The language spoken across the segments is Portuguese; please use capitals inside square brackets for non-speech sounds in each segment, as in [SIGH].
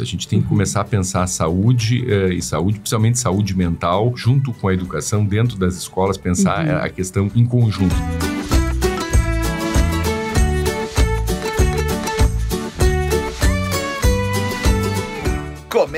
A gente tem que começar a pensar saúde eh, e saúde, principalmente saúde mental, junto com a educação dentro das escolas, pensar uhum. a questão em conjunto.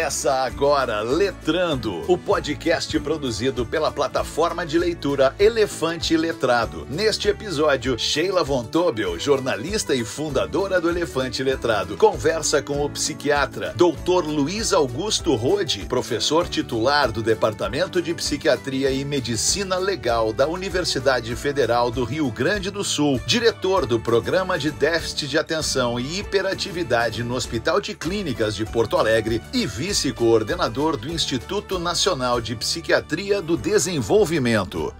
Começa agora Letrando, o podcast produzido pela plataforma de leitura Elefante Letrado. Neste episódio, Sheila Von Tobel, jornalista e fundadora do Elefante Letrado, conversa com o psiquiatra Dr. Luiz Augusto Rode, professor titular do Departamento de Psiquiatria e Medicina Legal da Universidade Federal do Rio Grande do Sul, diretor do Programa de Déficit de Atenção e Hiperatividade no Hospital de Clínicas de Porto Alegre e vice disse coordenador do Instituto Nacional de Psiquiatria do Desenvolvimento.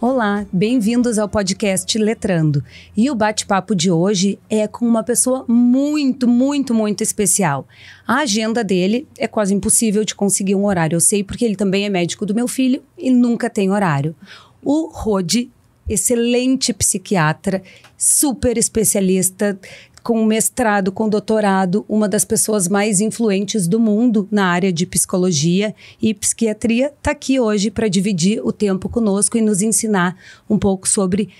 Olá, bem-vindos ao podcast Letrando. E o bate-papo de hoje é com uma pessoa muito, muito, muito especial. A agenda dele é quase impossível de conseguir um horário. Eu sei porque ele também é médico do meu filho e nunca tem horário. O Rodi excelente psiquiatra, super especialista, com mestrado, com doutorado, uma das pessoas mais influentes do mundo na área de psicologia e psiquiatria, está aqui hoje para dividir o tempo conosco e nos ensinar um pouco sobre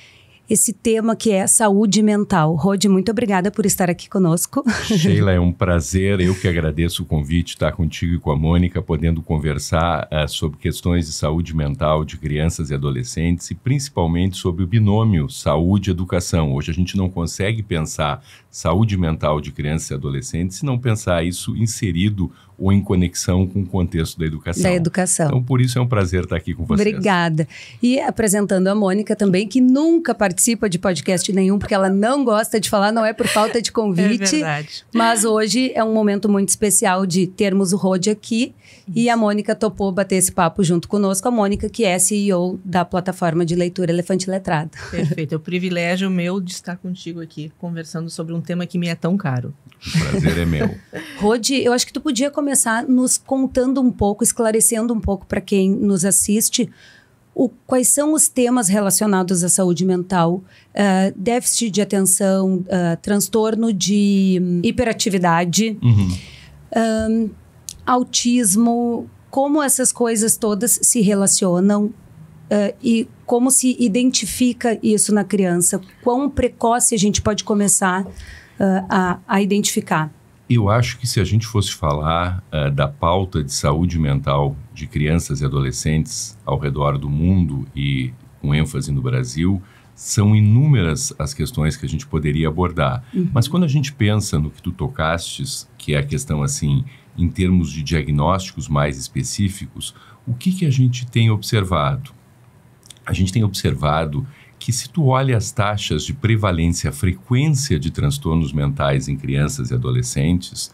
esse tema que é saúde mental. Rod, muito obrigada por estar aqui conosco. [LAUGHS] Sheila, é um prazer. Eu que agradeço o convite estar contigo e com a Mônica, podendo conversar uh, sobre questões de saúde mental de crianças e adolescentes e principalmente sobre o binômio saúde-educação. Hoje a gente não consegue pensar saúde mental de crianças e adolescentes se não pensar isso inserido ou em conexão com o contexto da educação. Da educação. Então, por isso é um prazer estar aqui com vocês. Obrigada. E apresentando a Mônica também, que nunca participa de podcast nenhum, porque ela não gosta de falar, não é por falta de [LAUGHS] convite. é verdade. Mas hoje é um momento muito especial de termos o Rode aqui. E a Mônica topou bater esse papo junto conosco. A Mônica, que é CEO da plataforma de leitura Elefante Letrado. Perfeito. É um privilégio meu de estar contigo aqui, conversando sobre um tema que me é tão caro. O prazer é meu. Rodi, eu acho que tu podia começar nos contando um pouco, esclarecendo um pouco para quem nos assiste. O, quais são os temas relacionados à saúde mental, uh, déficit de atenção, uh, transtorno de hiperatividade, uhum. um, autismo, como essas coisas todas se relacionam uh, e como se identifica isso na criança, quão precoce a gente pode começar uh, a, a identificar? Eu acho que se a gente fosse falar uh, da pauta de saúde mental de crianças e adolescentes ao redor do mundo e com ênfase no Brasil, são inúmeras as questões que a gente poderia abordar. Uhum. Mas quando a gente pensa no que tu tocastes, que é a questão assim, em termos de diagnósticos mais específicos, o que, que a gente tem observado? A gente tem observado que se tu olha as taxas de prevalência, a frequência de transtornos mentais em crianças e adolescentes,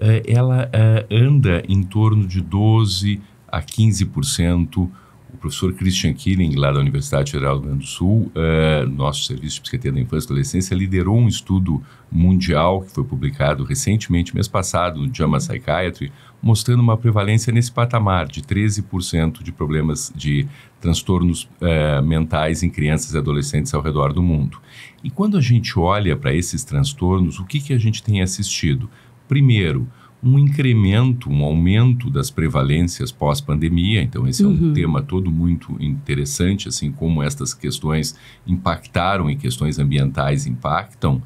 eh, ela eh, anda em torno de 12 a 15% o professor Christian Killing, lá da Universidade Federal do Rio Grande do Sul, é, nosso serviço de psiquiatria da infância e adolescência, liderou um estudo mundial que foi publicado recentemente, mês passado, no JAMA Psychiatry, mostrando uma prevalência nesse patamar de 13% de problemas de transtornos é, mentais em crianças e adolescentes ao redor do mundo. E quando a gente olha para esses transtornos, o que, que a gente tem assistido? Primeiro, um incremento, um aumento das prevalências pós-pandemia. Então, esse uhum. é um uhum. tema todo muito interessante, assim como estas questões impactaram e questões ambientais impactam.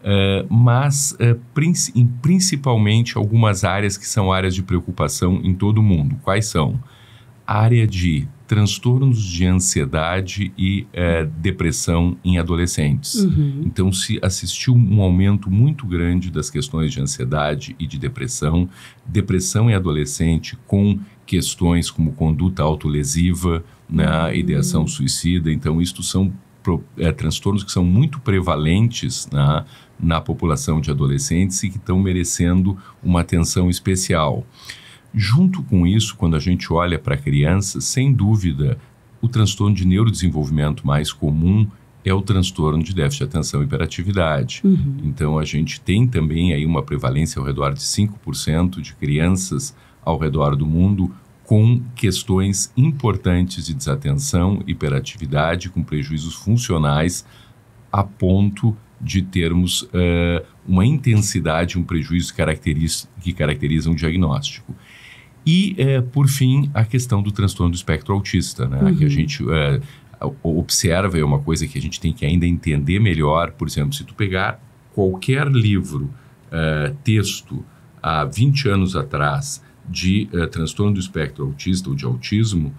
Uh, mas uh, eh, princ principalmente algumas áreas que são áreas de preocupação em todo o mundo. Quais são? Área de transtornos de ansiedade e é, depressão em adolescentes. Uhum. Então, se assistiu um aumento muito grande das questões de ansiedade e de depressão, depressão em adolescente com questões como conduta autolesiva, né, uhum. ideação uhum. suicida. Então, isto são é, transtornos que são muito prevalentes né, na população de adolescentes e que estão merecendo uma atenção especial. Junto com isso, quando a gente olha para crianças, sem dúvida, o transtorno de neurodesenvolvimento mais comum é o transtorno de déficit de atenção e hiperatividade. Uhum. Então, a gente tem também aí uma prevalência ao redor de 5% de crianças ao redor do mundo com questões importantes de desatenção, hiperatividade, com prejuízos funcionais, a ponto de termos uh, uma intensidade, um prejuízo que caracteriza um diagnóstico. E, é, por fim, a questão do transtorno do espectro autista, né? Uhum. Que a uhum. gente é, observa, é uma coisa que a gente tem que ainda entender melhor. Por exemplo, se tu pegar qualquer livro, é, texto, há 20 anos atrás, de é, transtorno do espectro autista ou de autismo,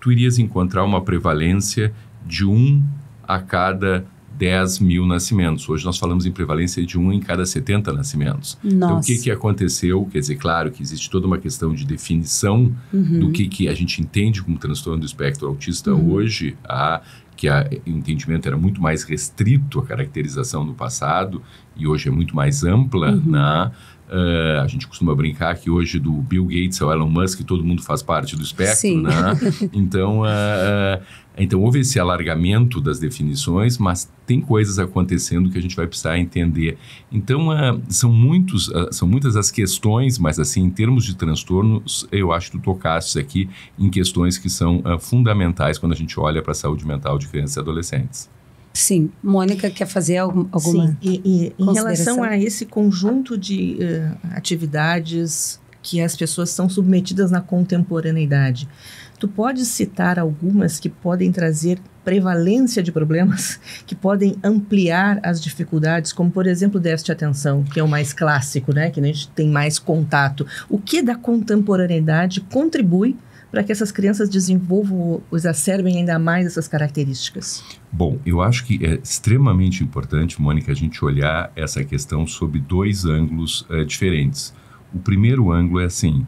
tu irias encontrar uma prevalência de um a cada 10 mil nascimentos. Hoje nós falamos em prevalência de um em cada 70 nascimentos. Nossa. Então, o que, que aconteceu? Quer dizer, claro que existe toda uma questão de definição uhum. do que, que a gente entende como transtorno do espectro autista uhum. hoje. A, que a, o entendimento era muito mais restrito, a caracterização no passado, e hoje é muito mais ampla. Uhum. Né? Uh, a gente costuma brincar que hoje do Bill Gates ao Elon Musk todo mundo faz parte do espectro, Sim. né? [LAUGHS] Então, uh, uh, então houve esse alargamento das definições, mas tem coisas acontecendo que a gente vai precisar entender. Então são muitos, são muitas as questões, mas assim em termos de transtornos, eu acho que tu tocaste aqui em questões que são fundamentais quando a gente olha para a saúde mental de crianças e adolescentes. Sim, Mônica quer fazer algum, alguma. Sim, e, e em relação a esse conjunto de uh, atividades que as pessoas são submetidas na contemporaneidade, tu pode citar algumas que podem trazer prevalência de problemas, [LAUGHS] que podem ampliar as dificuldades, como por exemplo déficit atenção, que é o mais clássico, né, que a gente tem mais contato. O que da contemporaneidade contribui para que essas crianças desenvolvam, exacerbem ainda mais essas características? Bom, eu acho que é extremamente importante, Mônica, a gente olhar essa questão sob dois ângulos é, diferentes. O primeiro ângulo é assim: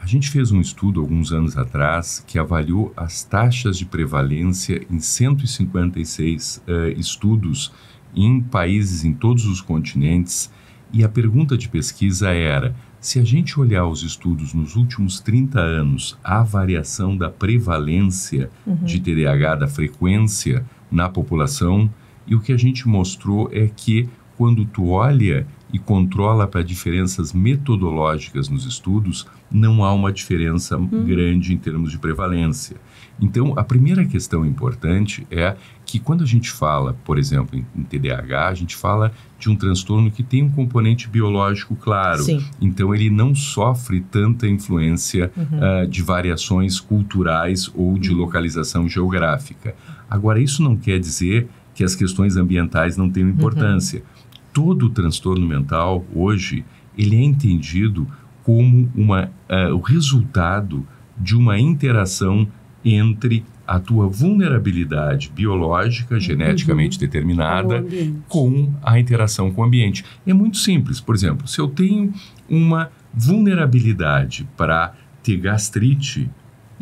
a gente fez um estudo alguns anos atrás que avaliou as taxas de prevalência em 156 é, eh, estudos em países em todos os continentes. E a pergunta de pesquisa era: se a gente olhar os estudos nos últimos 30 anos, a variação da prevalência uhum. de TDAH, da frequência na população, e o que a gente mostrou é que quando tu olha e controla para diferenças metodológicas nos estudos, não há uma diferença uhum. grande em termos de prevalência. Então, a primeira questão importante é que quando a gente fala, por exemplo, em, em TDAH, a gente fala de um transtorno que tem um componente biológico claro. Sim. Então, ele não sofre tanta influência uhum. uh, de variações culturais ou de uhum. localização geográfica. Agora, isso não quer dizer que as questões ambientais não tenham importância. Uhum. Todo transtorno mental, hoje, ele é entendido como uma, uh, o resultado de uma interação entre a tua vulnerabilidade biológica, uhum. geneticamente uhum. determinada, com a interação com o ambiente. É muito simples. Por exemplo, se eu tenho uma vulnerabilidade para ter gastrite,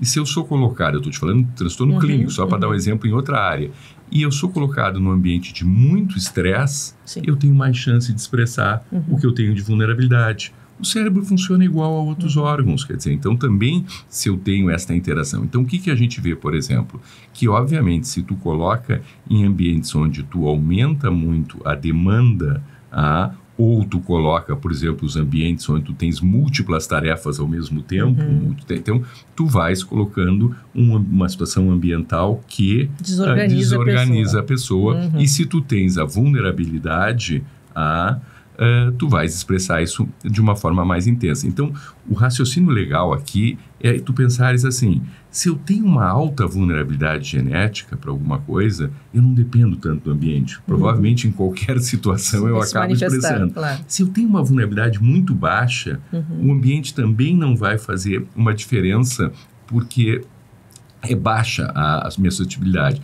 e se eu sou colocado, eu estou te falando transtorno uhum. clínico, só para uhum. dar um uhum. exemplo em outra área, e eu sou colocado num ambiente de muito estresse, eu tenho mais chance de expressar uhum. o que eu tenho de vulnerabilidade o cérebro funciona igual a outros uhum. órgãos, quer dizer, então também se eu tenho esta interação. Então o que, que a gente vê, por exemplo? Que obviamente se tu coloca em ambientes onde tu aumenta muito a demanda a ou tu coloca, por exemplo, os ambientes onde tu tens múltiplas tarefas ao mesmo tempo, uhum. então tu vais colocando uma, uma situação ambiental que eh, desorganiza, desorganiza a pessoa, a pessoa uhum. e se tu tens a vulnerabilidade a uh, tu vais expressar isso de uma forma mais intensa. Então, o raciocínio legal aqui é tu pensares assim: se eu tenho uma alta vulnerabilidade genética para alguma coisa, eu não dependo tanto do ambiente. Uhum. Provavelmente uhum. em qualquer [LAUGHS] situação eu acabo expressando. Claro. Se eu tenho uma vulnerabilidade muito baixa, uhum. o ambiente também não vai fazer uma diferença porque é baixa a, a minha suscetibilidade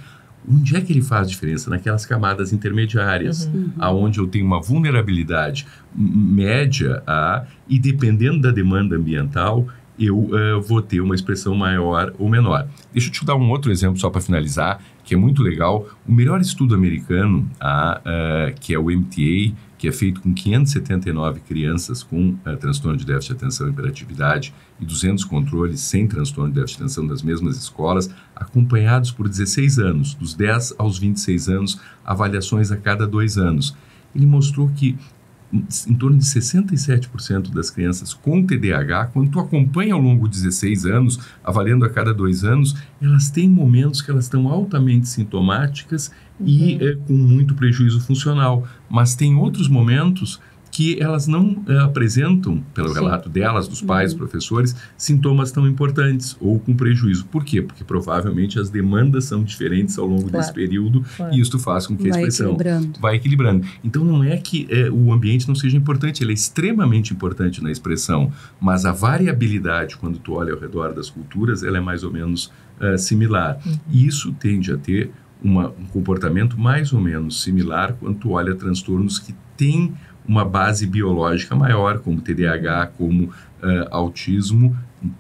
onde é que ele faz diferença? Naquelas camadas intermediárias, uhum. uhum. aonde eu tenho uma vulnerabilidade média a, e dependendo da demanda ambiental, eu uh, vou ter uma expressão maior ou menor. Deixa eu te dar um outro exemplo só para finalizar, que é muito legal. O melhor estudo americano, uh, que é o MTA, que é feito com 579 crianças com uh, transtorno de déficit de atenção e hiperatividade e 200 controles sem transtorno de déficit de atenção das mesmas escolas, acompanhados por 16 anos, dos 10 aos 26 anos, avaliações a cada dois anos. Ele mostrou que em torno de 67% das crianças com TDAH, quando tu acompanha ao longo de 16 anos, avaliando a cada dois anos, elas têm momentos que elas estão altamente sintomáticas uhum. e eh, é, com muito prejuízo funcional. Mas tem outros momentos que elas não uh, apresentam, pelo Sim. relato delas, dos pais, uhum. professores, sintomas tão importantes ou com prejuízo. Por quê? Porque provavelmente as demandas são diferentes ao longo claro. desse período claro. e isso faz com que vai a expressão equilibrando. vai equilibrando. Então não é que é, o ambiente não seja importante, ele é extremamente importante na expressão, mas a variabilidade quando tu olha ao redor das culturas, ela é mais ou menos uh, similar. Uhum. E isso tende a ter uma, um comportamento mais ou menos similar quando tu olha transtornos que têm uma base biológica maior, como TDAH, como uh, autismo.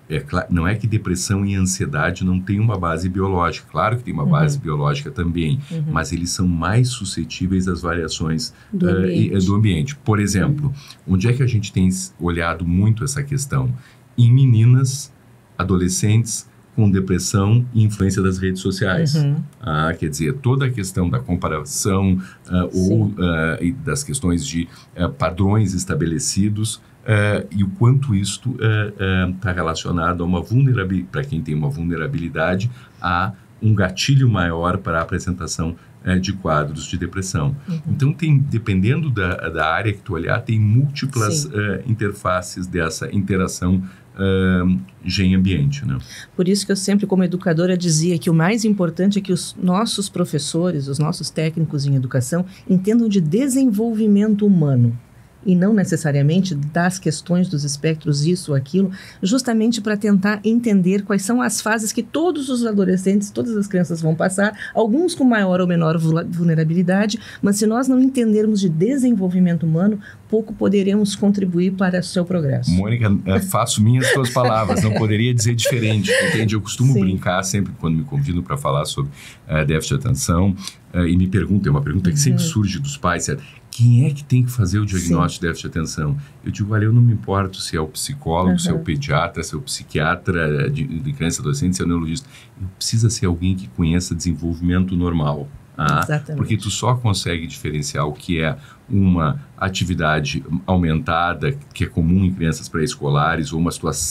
É, claro, não é que depressão e ansiedade não tem uma base biológica, claro que tem uma uhum. base biológica também, uhum. mas eles são mais suscetíveis às variações do, uh, ambiente. E, do ambiente. Por exemplo, uhum. onde é que a gente tem olhado muito essa questão? Em meninas, adolescentes, com depressão e influência das redes sociais. Uhum. Ah, quer dizer, toda a questão da comparação ah, ou ah, e das questões de ah, padrões estabelecidos e o quanto isto está relacionado a uma vulnerabilidade, para quem tem uma vulnerabilidade, a um gatilho maior para a apresentação de quadros de depressão. Uhum. Então, tem, dependendo da, da área que tu olhar, tem múltiplas uh, interfaces dessa interação uh, GEM ambiente. Né? Por isso que eu sempre, como educadora, dizia que o mais importante é que os nossos professores, os nossos técnicos em educação, entendam de desenvolvimento humano e não necessariamente das questões dos espectros, isso ou aquilo, justamente para tentar entender quais são as fases que todos os adolescentes, todas as crianças vão passar, alguns com maior ou menor vulnerabilidade, mas se nós não entendermos de desenvolvimento humano, pouco poderemos contribuir para o seu progresso. Mônica, é, [LAUGHS] faço minhas suas palavras, não poderia dizer diferente, entende? Eu costumo Sim. brincar sempre quando me convido para falar sobre uh, déficit de atenção, Uh, e me perguntam, é uma pergunta que sempre uhum. surge dos pais, certo? É, quem é que tem que fazer o diagnóstico Sim. de déficit de atenção? Eu digo, olha, eu não me importo se é o psicólogo, uhum. se é o pediatra, se é o psiquiatra de, de criança adolescente, se é o neurologista. Eu precisa ser alguém que conheça desenvolvimento normal. Ah, porque tu só consegue diferenciar o que é uma atividade aumentada, que é comum em crianças pré-escolares, ou uma,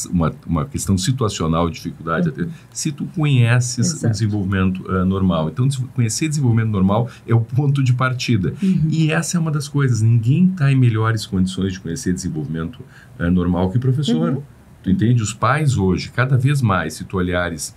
uma, uma, questão situacional, dificuldade, uhum. se tu conheces Exato. o desenvolvimento uh, normal. Então, conhecer desenvolvimento normal é o ponto de partida. Uhum. E essa é uma das coisas, ninguém está em melhores condições de conhecer desenvolvimento uh, normal que o professor. Uhum. Tu entende? Os pais hoje, cada vez mais, se tu olhares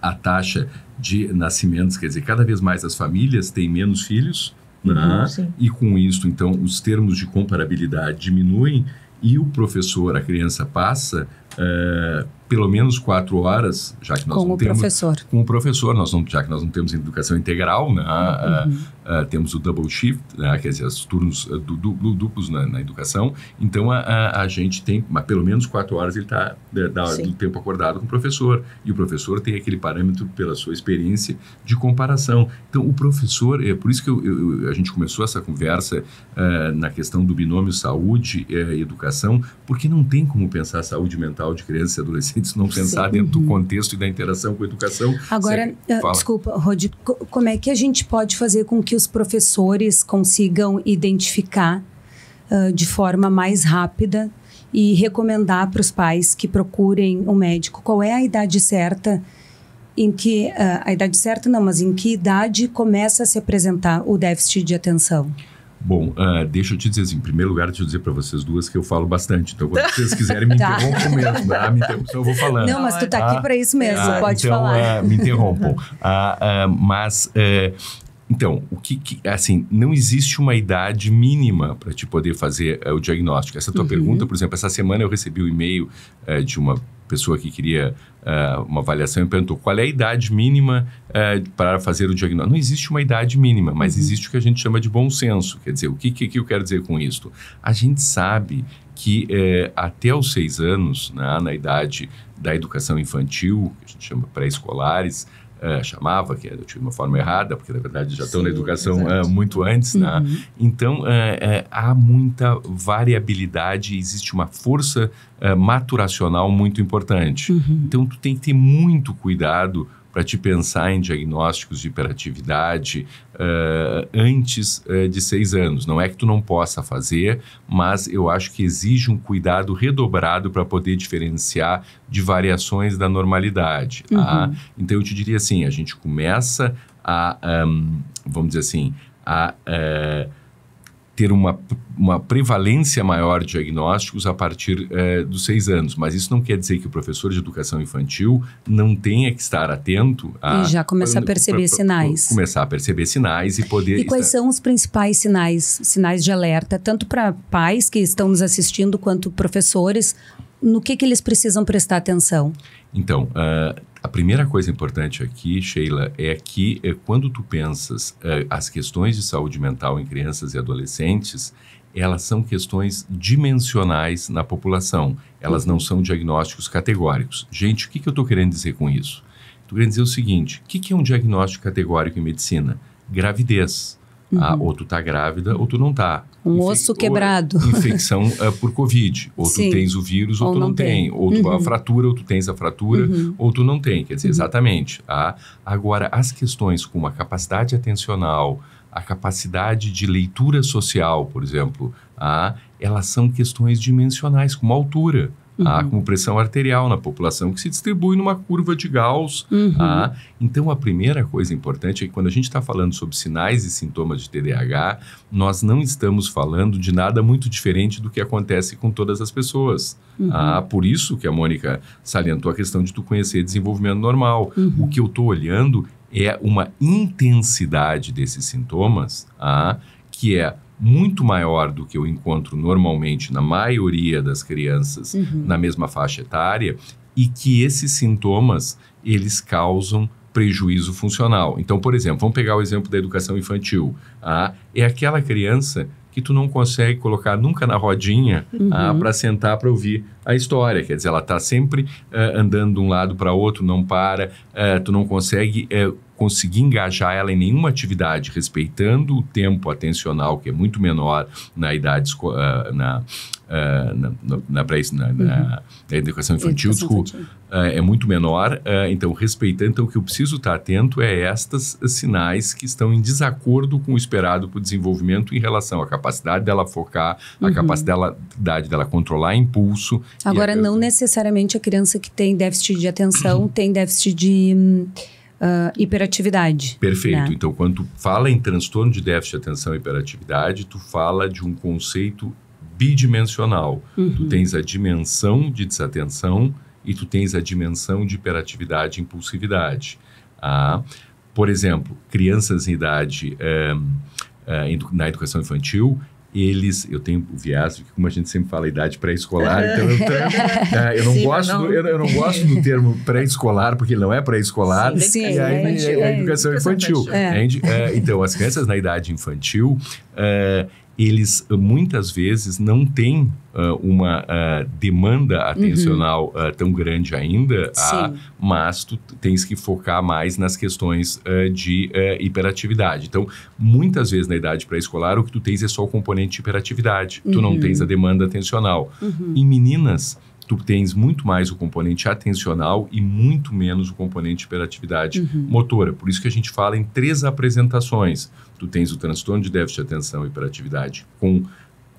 a taxa de nascimentos, quer dizer, cada vez mais as famílias têm menos filhos, né? E com isso, então, os termos de comparabilidade diminuem e o professor, a criança passa. Uh, pelo menos quatro horas, já que nós com não temos... Com o professor. Com o professor, nós não, já que nós não temos educação integral, né? Ah, uhum. Uh, uh, temos o double shift, né? quer dizer, os turnos du, du, du, duplos na, na, educação. Então, a, a, a, gente tem, mas pelo menos quatro horas ele está né, do tempo acordado com o professor. E o professor tem aquele parâmetro, pela sua experiência, de comparação. Então, o professor, é por isso que eu, eu, a gente começou essa conversa na questão do binômio saúde eh, e educação, porque não tem como pensar saúde mental de crianças e adolescentes se não pensar Sim. dentro do contexto e da interação com a educação. Agora, uh, desculpa, Rodi, como é que a gente pode fazer com que os professores consigam identificar uh, de forma mais rápida e recomendar para os pais que procurem um médico qual é a idade certa? Em que uh, a idade certa não, mas em que idade começa a se apresentar o déficit de atenção? Bom, uh, deixa eu te dizer assim, em primeiro lugar, deixa eu dizer para vocês duas que eu falo bastante. Então, quando [LAUGHS] vocês quiserem, me tá. interrompam mesmo, tá? Me interrompam, eu vou falando. Não, mas tu tá, tá? aqui para isso mesmo, ah, pode então, falar. Uh, me interrompam. uh, [LAUGHS] mas, eh, então, o que, que, assim, não existe uma idade mínima para te poder fazer eh, o diagnóstico. Essa tua uhum. pergunta, por exemplo, essa semana eu recebi o um e-mail eh, de uma pessoa que queria uh, uma avaliação e perguntou qual é a idade mínima uh, para fazer o diagnóstico. Não existe uma idade mínima, mas uhum. existe o que a gente chama de bom senso. Quer dizer, o que, que, que eu quero dizer com isso? A gente sabe que eh, até os seis anos, né, na idade da educação infantil, que a gente chama pré-escolares, é, chamava, que eu é tive uma forma errada, porque na verdade já estão na educação é, muito antes. Né? Uhum. Né? Então, é, é, há muita variabilidade, existe uma força maturacional muito importante. Uhum. Então, tu tem que ter muito cuidado para te pensar em diagnósticos de hiperatividade uh, antes uh, de seis anos. Não é que tu não possa fazer, mas eu acho que exige um cuidado redobrado para poder diferenciar de variações da normalidade. Tá? Uhum. Tá? Então eu te diria assim, a gente começa a, um, vamos dizer assim, a uh, ter uma, uma prevalência maior de diagnósticos a partir eh, dos seis anos. Mas isso não quer dizer que o professor de educação infantil não tenha que estar atento a. E já começar a perceber pra, pra, sinais. Começar a perceber sinais e poder. E quais estar... são os principais sinais, sinais de alerta, tanto para pais que estão nos assistindo quanto professores? No que, que eles precisam prestar atenção? Então, uh, a primeira coisa importante aqui, Sheila, é que uh, quando tu pensas uh, as questões de saúde mental em crianças e adolescentes, elas são questões dimensionais na população. Elas não são diagnósticos categóricos. Gente, o que, que eu estou querendo dizer com isso? Estou querendo dizer o seguinte: o que, que é um diagnóstico categórico em medicina? Gravidez. Ah, uhum. Ah, ou tu está grávida ou tu não está um osso é quebrado. [LAUGHS] Infecção é, por Covid. Ou Sim. tu tens o vírus ou, ou tu não, tem. tem. Ou tu a uhum. fratura, ou tu tens a fratura, uhum. ou tu não tem. Quer dizer, uhum. exatamente. Tá? Agora, as questões como a capacidade atencional, a capacidade de leitura social, por exemplo, tá? elas são questões dimensionais, como altura. Uhum. Ah, como pressão arterial na população, que se distribui numa curva de Gauss. Uhum. Ah, então, a primeira coisa importante é que quando a gente está falando sobre sinais e sintomas de TDAH, nós não estamos falando de nada muito diferente do que acontece com todas as pessoas. Uhum. Ah, por isso que a Mônica salientou a questão de tu conhecer desenvolvimento normal. Uhum. O que eu estou olhando é uma intensidade desses sintomas, ah, que é muito maior do que eu encontro normalmente na maioria das crianças uhum. na mesma faixa etária e que esses sintomas eles causam prejuízo funcional. Então, por exemplo, vamos pegar o exemplo da educação infantil. Ah, é aquela criança que tu não consegue colocar nunca na rodinha uhum. ah, tá? para sentar para ouvir a história. Quer dizer, ela está sempre eh, andando de um lado para outro, não para, eh, tu não consegue eh, conseguir engajar ela em nenhuma atividade, respeitando o tempo atencional, que é muito menor na idade uh, na, uh, na, na, na, uhum. na, educação infantil, educação infantil. Uh, é muito menor. então, respeitando, então, o que eu preciso estar atento é estas sinais que estão em desacordo com o esperado para o desenvolvimento em relação à capacidade dela focar, uhum. a capacidade dela controlar impulso. Agora, a... não necessariamente a criança que tem déficit de atenção [CLEARS THROAT] tem déficit de hum, uh, hiperatividade. Perfeito. Né? Então, quando tu fala em transtorno de déficit de atenção e hiperatividade, tu fala de um conceito bidimensional. Uhum. Tu tens a dimensão de desatenção e tu tens a dimensão de hiperatividade e impulsividade. Ah, por exemplo, crianças em idade... Eh, eh, na educação infantil, eles, eu tenho o viés, como a gente sempre fala, idade pré-escolar, então eu, tenho, [LAUGHS] é, eu não sim, gosto, não. Do, eu, eu, não gosto do termo pré-escolar, porque ele não é pré-escolar, sim, e aí é, é é, é, é, educação infantil. infantil. Então, as crianças na idade infantil, eles eh, muitas vezes não têm uh, uma uh, demanda uhum. atencional uhum. uh, tão grande ainda, a, ah, mas tu tens que focar mais nas questões de hiperatividade. Então, muitas vezes na idade pré-escolar, o que tu tens é só o componente de hiperatividade, uhum. tu não tens uhum. a demanda atencional. Uhum. Em meninas, tu tens muito mais o componente atencional e muito menos o componente hiperatividade uhum. motora. Por isso que a gente fala em três apresentações. Tu tens o transtorno de déficit de atenção e hiperatividade com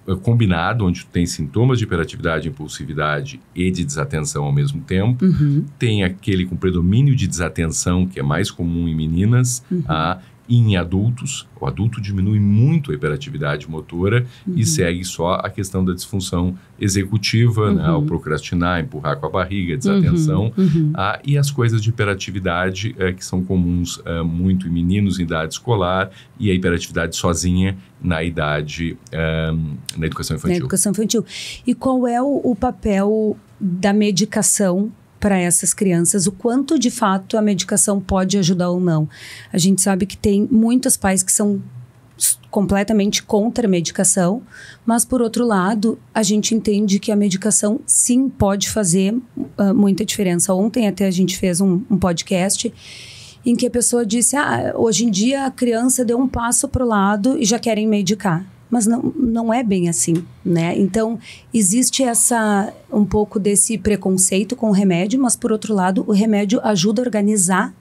eh, combinado, onde tu tem sintomas de hiperatividade, impulsividade e de desatenção ao mesmo tempo. Uhum. Tem aquele com predomínio de desatenção, que é mais comum em meninas, uhum. ah, e em adultos, o adulto diminui muito a hiperatividade motora uhum. e segue só a questão da disfunção executiva, uhum. né, ao uhum. procrastinar, empurrar com a barriga, uhum. desatenção, uhum. Ah, e as coisas de hiperatividade eh, que são comuns eh, muito em meninos em idade escolar e a hiperatividade sozinha na idade, eh, na educação infantil. Na educação infantil. E qual é o, o papel da medicação para essas crianças o quanto de fato a medicação pode ajudar ou não. A gente sabe que tem muitos pais que são completamente contra a medicação, mas por outro lado, a gente entende que a medicação sim pode fazer uh, muita diferença. Ontem até a gente fez um, um podcast em que a pessoa disse: ah, hoje em dia a criança deu um passo para o lado e já querem medicar mas não, não é bem assim, né? Então, existe essa um pouco desse preconceito com o remédio, mas por outro lado, o remédio ajuda a organizar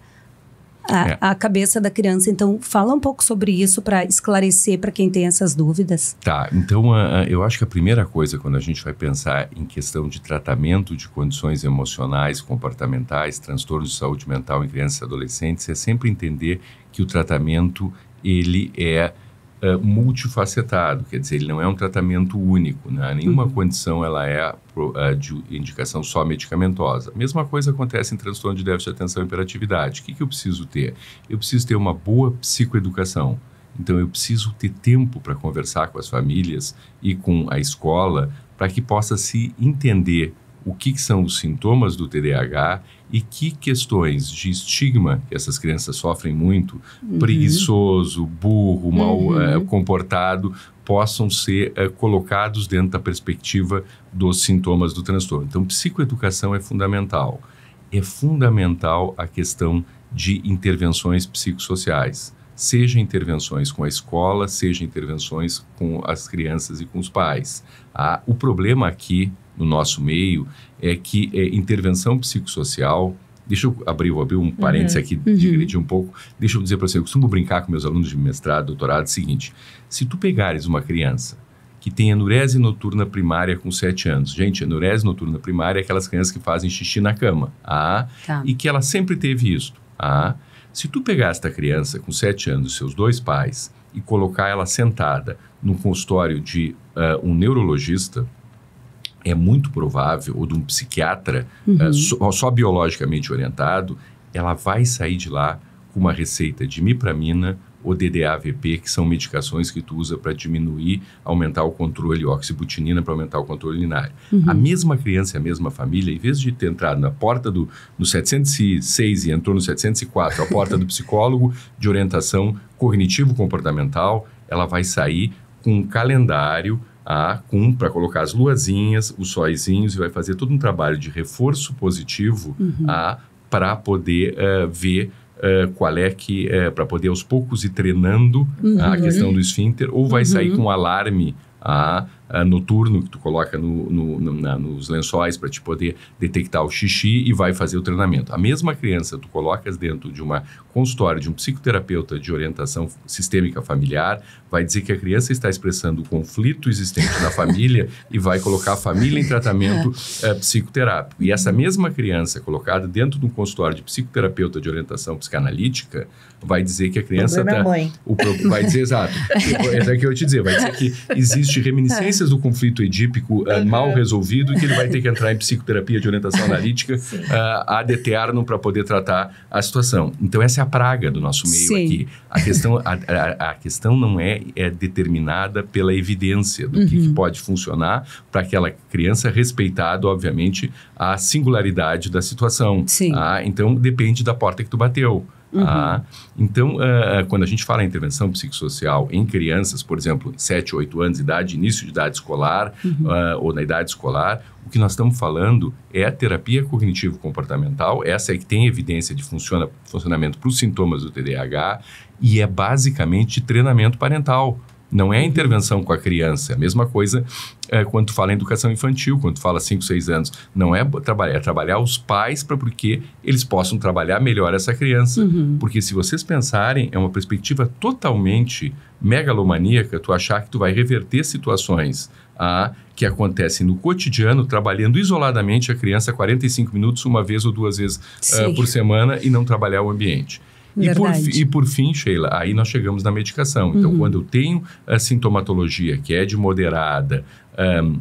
a, é. a cabeça da criança. Então, fala um pouco sobre isso para esclarecer para quem tem essas dúvidas. Tá, então a, ah, a, ah, eu acho que a primeira coisa quando a gente vai pensar em questão de tratamento de condições emocionais, comportamentais, transtornos de saúde mental em crianças e adolescentes é sempre entender que o tratamento ele é é, multifacetado, quer dizer, ele não é um tratamento único, né? nenhuma uhum. condição ela é uh, de indicação só medicamentosa. Mesma coisa acontece em transtorno de déficit de atenção e hiperatividade. O que, que eu preciso ter? Eu preciso ter uma boa psicoeducação. Então, eu preciso ter tempo para conversar com as famílias e com a escola para que possa se entender o que, que são os sintomas do TDAH e que questões de estigma que essas crianças sofrem muito, uhum. preguiçoso, burro, mal uhum. Eh, comportado, possam ser eh, colocados dentro da perspectiva dos sintomas do transtorno. Então, psicoeducação é fundamental. É fundamental a questão de intervenções psicossociais, seja intervenções com a escola, seja intervenções com as crianças e com os pais. Ah, o problema aqui no nosso meio é que é, intervenção psicossocial. Deixa eu abrir, vou abrir um uhum. parênteses uhum. aqui, uhum. digredir um pouco. Deixa eu dizer para você, eu costumo brincar com meus alunos de mestrado, doutorado, é o seguinte: se tu pegares uma criança que tem anurese noturna primária com 7 anos. Gente, anurese noturna primária é aquelas crianças que fazem xixi na cama. Ah, tá. E que ela sempre teve isso. Ah, se tu pegar esta criança com 7 anos, seus dois pais, e colocar ela sentada no consultório de uh, um neurologista, é muito provável, ou de um psiquiatra uhum. uh, só, só, biologicamente orientado, ela vai sair de lá com uma receita de mipramina ou DDAVP, que são medicações que tu usa para diminuir, aumentar o controle, oxibutinina para aumentar o controle urinário. Uhum. A mesma criança, a mesma família, em vez de ter entrado na porta do no 706 e entrou no 704, a porta do psicólogo de orientação cognitivo-comportamental, ela vai sair com um calendário a CUM para colocar as luazinhas, os sóizinhos e vai fazer todo um trabalho de reforço positivo uhum. para poder uh, ver Uh, qual é que, uh, eh, para poder aos poucos ir treinando uhum. a questão do esfíncter, ou vai uhum. sair com alarme a uh, uh, noturno que tu coloca no, no, no, na, nos lençóis para te poder detectar o xixi e vai fazer o treinamento. A mesma criança tu colocas dentro de uma consultório de um psicoterapeuta de orientação sistêmica familiar, vai dizer que a criança está expressando o conflito existente na família e vai colocar a família em tratamento [LAUGHS] eh, psicoterápico. E essa mesma criança colocada dentro de um consultório de psicoterapeuta de orientação psicanalítica vai dizer que a criança está. É tá mãe. O, vai dizer, exato. [LAUGHS] É o que eu ia te dizer, vai dizer que existe reminiscência consequências do conflito edípico uhum. mal resolvido e que ele vai ter que entrar em psicoterapia de orientação [LAUGHS] analítica eh, a deterno para poder tratar a situação. Então, essa é a praga do nosso meio Sim. aqui. A questão, a, a, a, questão não é, é determinada pela evidência do uhum. que, que uhum. pode funcionar para aquela criança, respeitado, obviamente, a singularidade da situação. Sim. Ah, então, depende da porta que tu bateu. Uhum. Ah, então, é, é, quando a gente fala em intervenção psicossocial em crianças, por exemplo, 7, 8 anos de idade, início de idade escolar uhum. Ah, ou na idade escolar, o que nós estamos falando é a terapia cognitivo-comportamental, essa é que tem evidência de funciona, funcionamento para os sintomas do TDAH e é basicamente treinamento parental. Não é a intervenção com a criança. É a mesma coisa é, quando tu fala em educação infantil, quando tu fala 5, 6 anos. Não é trabalhar, é trabalhar os pais para porque eles possam trabalhar melhor essa criança. Uhum. Porque se vocês pensarem, é uma perspectiva totalmente megalomaníaca tu achar que tu vai reverter situações que acontecem no cotidiano, trabalhando isoladamente a criança 45 minutos, uma vez ou duas vezes uh, por semana e não trabalhar o ambiente. E por, e por, fim, Sheila, aí nós chegamos na medicação. Então, uhum. quando eu tenho a sintomatologia que é de moderada, um,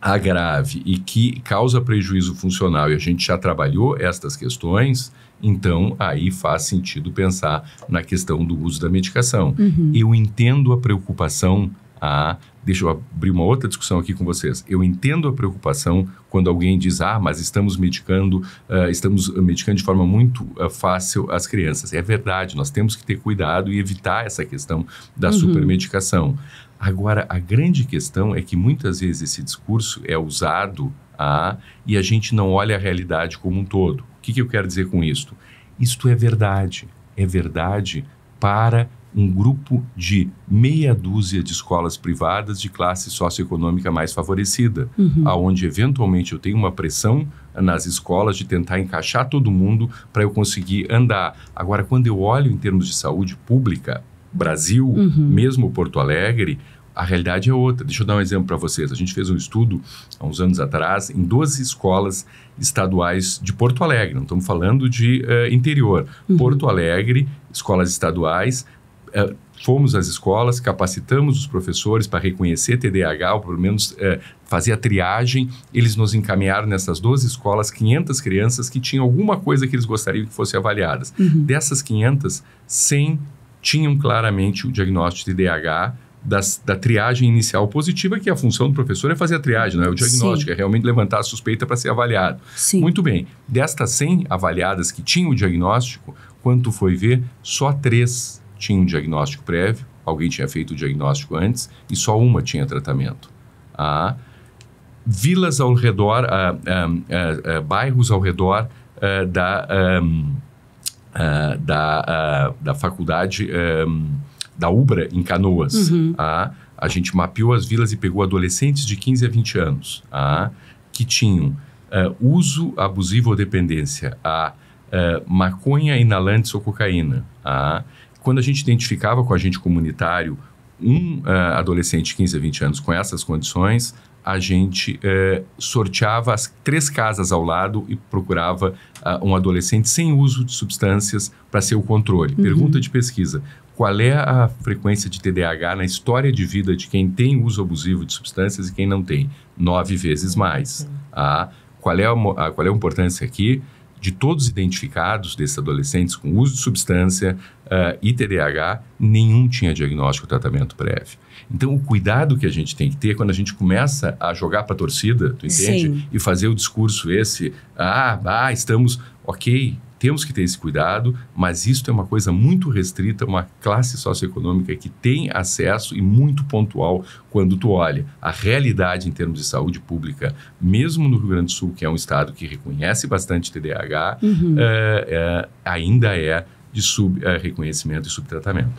a grave e que causa prejuízo funcional, e a gente já trabalhou estas questões, então aí faz sentido pensar na questão do uso da medicação. Uhum. Eu entendo a preocupação ah, deixa eu abrir uma outra discussão aqui com vocês. Eu entendo a preocupação quando alguém diz, ah, mas estamos medicando, uh, estamos medicando de forma muito uh, fácil as crianças. É verdade, nós temos que ter cuidado e evitar essa questão da uhum. supermedicação. Agora, a grande questão é que muitas vezes esse discurso é usado ah, e a gente não olha a realidade como um todo. O que, que eu quero dizer com isto? Isto é verdade. É verdade para um grupo de meia dúzia de escolas privadas de classe socioeconômica mais favorecida, uhum. aonde eventualmente eu tenho uma pressão nas escolas de tentar encaixar todo mundo para eu conseguir andar. Agora, quando eu olho em termos de saúde pública, Brasil, uhum. mesmo Porto Alegre, a realidade é outra. Deixa eu dar um exemplo para vocês. A gente fez um estudo há uns anos atrás em 12 escolas estaduais de Porto Alegre, não estamos falando de uh, interior. Uhum. Porto Alegre, escolas estaduais, é, fomos às escolas, capacitamos os professores para reconhecer TDAH, ou pelo menos é, fazer a triagem. Eles nos encaminharam nessas 12 escolas 500 crianças que tinham alguma coisa que eles gostariam que fossem avaliadas. Uhum. Dessas 500, 100 tinham claramente o diagnóstico de TDAH, das, da triagem inicial positiva, que a função do professor é fazer a triagem, não é o diagnóstico, Sim. é realmente levantar a suspeita para ser avaliado. Sim. Muito bem, destas 100 avaliadas que tinham o diagnóstico, quanto foi ver, só três tinha um diagnóstico prévio, alguém tinha feito o diagnóstico antes e só uma tinha tratamento. Ah, vilas ao redor, ah, ah, bairros ao redor da, da, da faculdade da Ubra, em Canoas. Uhum. a gente mapeou as vilas e pegou adolescentes de 15 a 20 anos que tinham uso abusivo ou dependência a maconha, inalantes ou cocaína quando a gente identificava com a gente comunitário um uh, adolescente de 15 a 20 anos com essas condições, a gente uh, sorteava as três casas ao lado e procurava uh, um adolescente sem uso de substâncias para ser o controle. Uhum. Pergunta de pesquisa: qual é a frequência de TDAH na história de vida de quem tem uso abusivo de substâncias e quem não tem? Nove vezes mais. Uhum. Ah, qual, é a, a, ah, qual é a importância aqui? de todos identificados desses adolescentes com uso de substância uh, eh, e TDAH, nenhum tinha diagnóstico ou tratamento prévio. Então, o cuidado que a gente tem que ter é quando a gente começa a jogar para a torcida, tu entende? Sim. E fazer o discurso esse, ah, ah, estamos, ok, temos que ter esse cuidado, mas isso é uma coisa muito restrita, uma classe socioeconômica que tem acesso e muito pontual quando tu olha a realidade em termos de saúde pública, mesmo no Rio Grande do Sul, que é um estado que reconhece bastante TDAH, uhum. é, é, ainda é de sub, é, reconhecimento e subtratamento.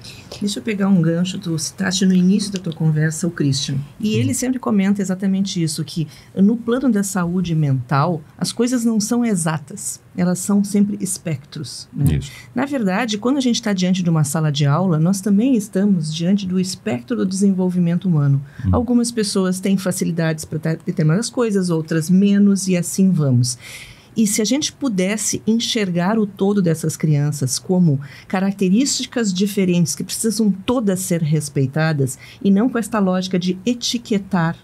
Deixa eu pegar um gancho, tu citaste no início da tua conversa o Christian, e uhum. ele sempre comenta exatamente isso, que no plano da saúde mental, as coisas não são exatas, elas são sempre espectros. Né? Na verdade, quando a gente está diante de uma sala de aula, nós também estamos diante do espectro do desenvolvimento humano. Hum. Algumas pessoas têm facilidades para tá, determinadas coisas, outras menos, e assim vamos. E se a gente pudesse enxergar o todo dessas crianças como características diferentes que precisam todas ser respeitadas e não com esta lógica de etiquetar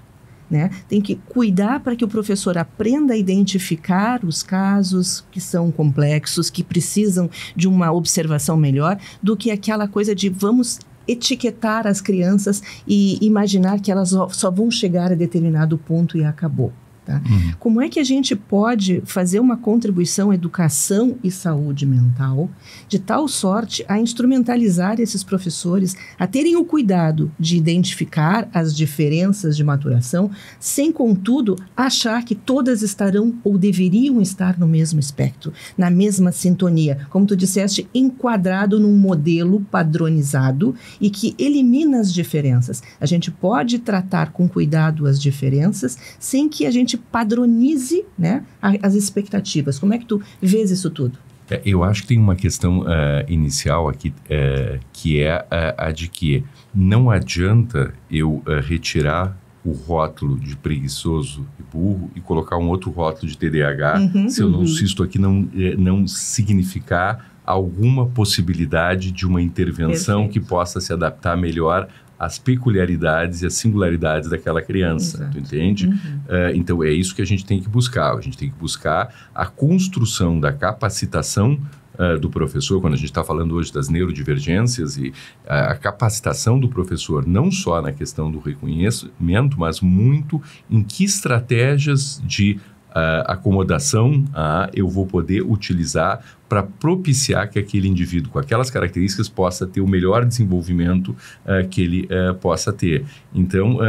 né? Tem que cuidar para que o professor aprenda a identificar os casos que são complexos, que precisam de uma observação melhor, do que aquela coisa de vamos etiquetar as crianças e imaginar que elas só vão chegar a determinado ponto e acabou. Tá? Uhum. Como é que a gente pode fazer uma contribuição educação e saúde mental de tal sorte a instrumentalizar esses professores a terem o cuidado de identificar as diferenças de maturação, sem contudo achar que todas estarão ou deveriam estar no mesmo espectro, na mesma sintonia, como tu disseste, enquadrado num modelo padronizado e que elimina as diferenças. A gente pode tratar com cuidado as diferenças sem que a gente padronize né, as expectativas? Como é que tu vês isso tudo? É, eu acho que tem uma questão uh, inicial aqui, uh, que é a, a, de que não adianta eu uh, retirar o rótulo de preguiçoso e burro e colocar um outro rótulo de TDAH, uhum, se eu não, uhum. aqui não, não significar alguma possibilidade de uma intervenção Perfeito. que possa se adaptar melhor as peculiaridades e as singularidades daquela criança, Exato. tu entende? Uhum. Uh, então é isso que a gente tem que buscar. A gente tem que buscar a construção da capacitação Uh, do professor, quando a gente está falando hoje das neurodivergências e uh, a capacitação do professor, não só na questão do reconhecimento, mas muito em que estratégias de uh, acomodação ah, eu vou poder utilizar para propiciar que aquele indivíduo com aquelas características possa ter o melhor desenvolvimento uh, que ele uh, possa ter. Então, uh,